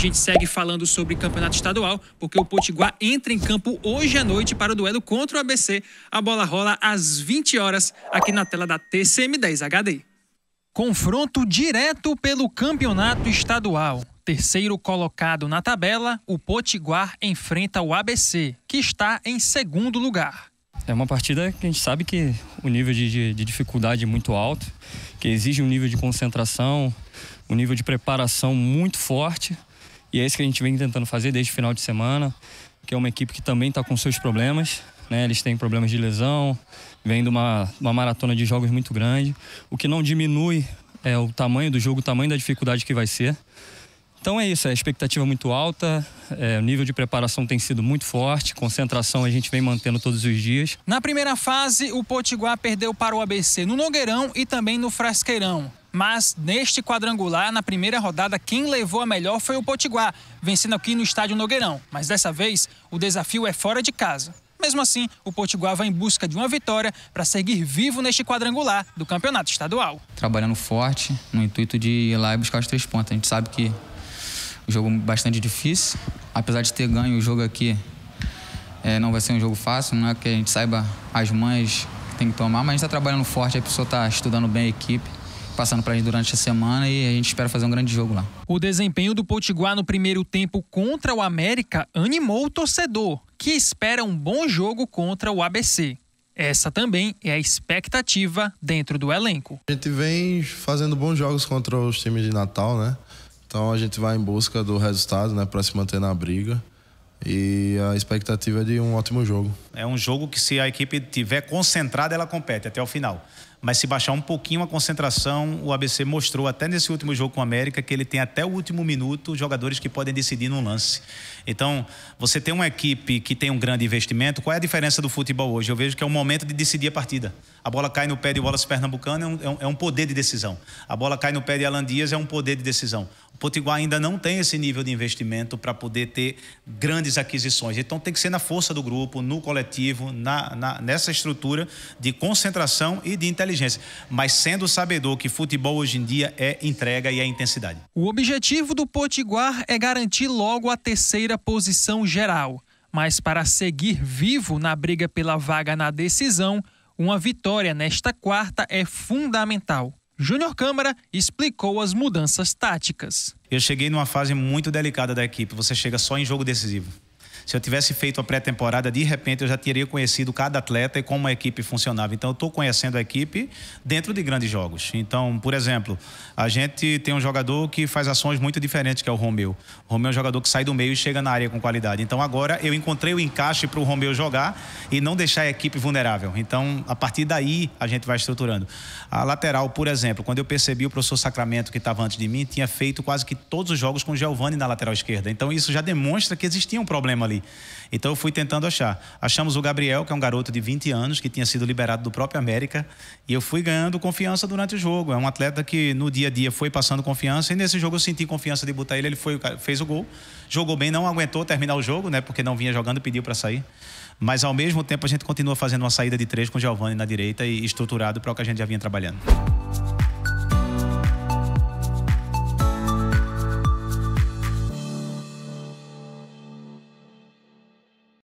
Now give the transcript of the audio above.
gente segue falando sobre campeonato estadual, porque o Potiguar entra em campo hoje à noite para o duelo contra o ABC. A bola rola às 20 horas aqui na tela da TCM10 HD. Confronto direto pelo campeonato estadual. Terceiro colocado na tabela, o Potiguar enfrenta o ABC, que está em segundo lugar. É uma partida que a gente sabe que o nível de, de, de, dificuldade é muito alto, que exige um nível de concentração, um nível de preparação muito forte. E é isso que a gente vem tentando fazer desde o final de semana, que é uma equipe que também está com seus problemas. Né? Eles têm problemas de lesão, vem de uma, uma maratona de jogos muito grande, o que não diminui é, o tamanho do jogo, o tamanho da dificuldade que vai ser. Então é isso, é a expectativa é muito alta, é, o nível de preparação tem sido muito forte, concentração a gente vem mantendo todos os dias. Na primeira fase, o Potiguar perdeu para o ABC no Nogueirão e também no Frasqueirão. Mas neste quadrangular, na primeira rodada, quem levou a melhor foi o Potiguar, vencendo aqui no estádio Nogueirão. Mas dessa vez, o desafio é fora de casa. Mesmo assim, o Potiguar vai em busca de uma vitória para seguir vivo neste quadrangular do campeonato estadual. Trabalhando forte, no intuito de ir lá e buscar os três pontos. A gente sabe que o jogo é bastante difícil. Apesar de ter ganho o jogo aqui, é, não vai ser um jogo fácil, não é que a gente saiba as mães que tem que tomar, mas a gente está trabalhando forte a pessoa está estudando bem a equipe passando para a gente durante a semana e a gente espera fazer um grande jogo lá. O desempenho do Potiguar no primeiro tempo contra o América animou o torcedor, que espera um bom jogo contra o ABC. Essa também é a expectativa dentro do elenco. A gente vem fazendo bons jogos contra os times de Natal, né? Então a gente vai em busca do resultado, né, para se manter na briga. E a expectativa é de um ótimo jogo. É um jogo que se a equipe tiver concentrada, ela compete até o final mas se baixar um pouquinho a concentração, o ABC mostrou até nesse último jogo com o América que ele tem até o último minuto jogadores que podem decidir num lance. Então, você tem uma equipe que tem um grande investimento, qual é a diferença do futebol hoje? Eu vejo que é o momento de decidir a partida. A bola cai no pé de Wallace Pernambucano, é, é um, é um poder de decisão. A bola cai no pé de Alan Dias, é um poder de decisão. O Potiguar ainda não tem esse nível de investimento para poder ter grandes aquisições. Então tem que ser na força do grupo, no coletivo, na, na, nessa estrutura de concentração e de inteligência inteligência, mas sendo sabedor que futebol hoje em dia é entrega e é intensidade. O objetivo do Potiguar é garantir logo a terceira posição geral, mas para seguir vivo na briga pela vaga na decisão, uma vitória nesta quarta é fundamental. Júnior Câmara explicou as mudanças táticas. Eu cheguei numa fase muito delicada da equipe, você chega só em jogo decisivo. Se eu tivesse feito a pré-temporada, de repente eu já teria conhecido cada atleta e como a equipe funcionava. Então eu estou conhecendo a equipe dentro de grandes jogos. Então, por exemplo, a gente tem um jogador que faz ações muito diferentes, que é o Romeu. O Romeu é um jogador que sai do meio e chega na área com qualidade. Então agora eu encontrei o encaixe para o Romeu jogar e não deixar a equipe vulnerável. Então, a partir daí, a gente vai estruturando. A lateral, por exemplo, quando eu percebi o professor Sacramento que estava antes de mim, tinha feito quase que todos os jogos com o Giovani na lateral esquerda. Então, isso já demonstra que existia um problema ali ali. Então eu fui tentando achar. Achamos o Gabriel, que é um garoto de 20 anos, que tinha sido liberado do próprio América, e eu fui ganhando confiança durante o jogo. É um atleta que no dia a dia foi passando confiança, e nesse jogo eu senti confiança de botar ele, ele foi, fez o gol, jogou bem, não aguentou terminar o jogo, né, porque não vinha jogando e pediu para sair. Mas ao mesmo tempo a gente continua fazendo uma saída de três com o Giovani na direita e estruturado para o que a gente já vinha trabalhando.